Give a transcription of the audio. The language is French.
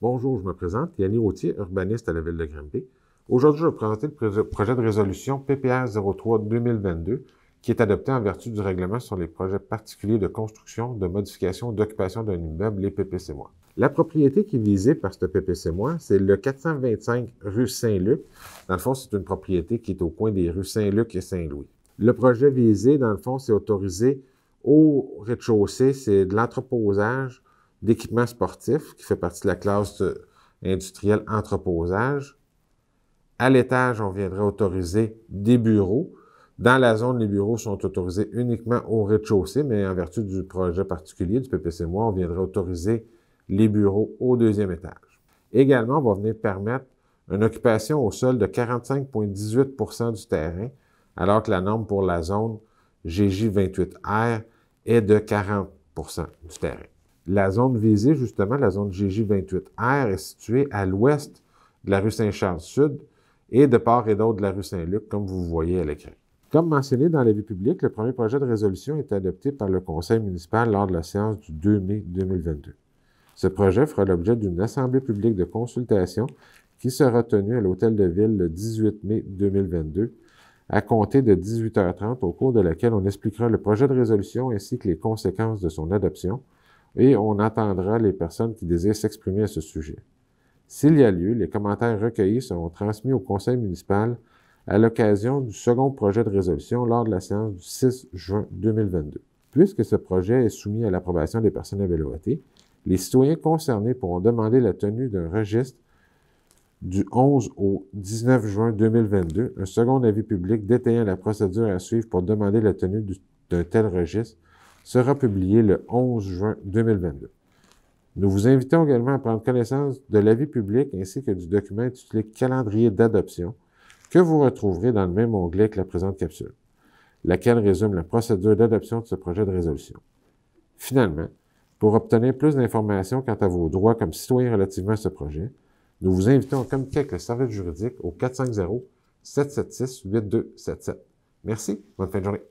Bonjour, je me présente, Yannick Rautier, urbaniste à la Ville de Granby. Aujourd'hui, je vais vous présenter le projet de résolution PPR 03-2022 qui est adopté en vertu du règlement sur les projets particuliers de construction, de modification, d'occupation d'un immeuble, les moi La propriété qui est visée par ce PPC-MOI, c'est le 425 rue Saint-Luc. Dans le fond, c'est une propriété qui est au coin des rues Saint-Luc et Saint-Louis. Le projet visé, dans le fond, c'est autorisé au rez-de-chaussée, c'est de l'entreposage d'équipement sportif, qui fait partie de la classe industrielle entreposage. À l'étage, on viendrait autoriser des bureaux. Dans la zone, les bureaux sont autorisés uniquement au rez-de-chaussée, mais en vertu du projet particulier du PPC on viendrait autoriser les bureaux au deuxième étage. Également, on va venir permettre une occupation au sol de 45,18 du terrain, alors que la norme pour la zone GJ28R est de 40 du terrain. La zone visée, justement, la zone GJ28R, est située à l'ouest de la rue Saint-Charles-Sud et de part et d'autre de la rue Saint-Luc, comme vous voyez à l'écran. Comme mentionné dans la public, publique, le premier projet de résolution est adopté par le conseil municipal lors de la séance du 2 mai 2022. Ce projet fera l'objet d'une assemblée publique de consultation qui sera tenue à l'Hôtel de Ville le 18 mai 2022 à compter de 18h30 au cours de laquelle on expliquera le projet de résolution ainsi que les conséquences de son adoption, et on attendra les personnes qui désirent s'exprimer à ce sujet. S'il y a lieu, les commentaires recueillis seront transmis au conseil municipal à l'occasion du second projet de résolution lors de la séance du 6 juin 2022. Puisque ce projet est soumis à l'approbation des personnes à les citoyens concernés pourront demander la tenue d'un registre du 11 au 19 juin 2022, un second avis public détaillant la procédure à suivre pour demander la tenue d'un tel registre sera publié le 11 juin 2022. Nous vous invitons également à prendre connaissance de l'avis public ainsi que du document intitulé Calendrier d'adoption que vous retrouverez dans le même onglet que la présente capsule, laquelle résume la procédure d'adoption de ce projet de résolution. Finalement, pour obtenir plus d'informations quant à vos droits comme citoyen relativement à ce projet, nous vous invitons à communiquer avec le service juridique au 450 776 8277. Merci, bonne fin de journée.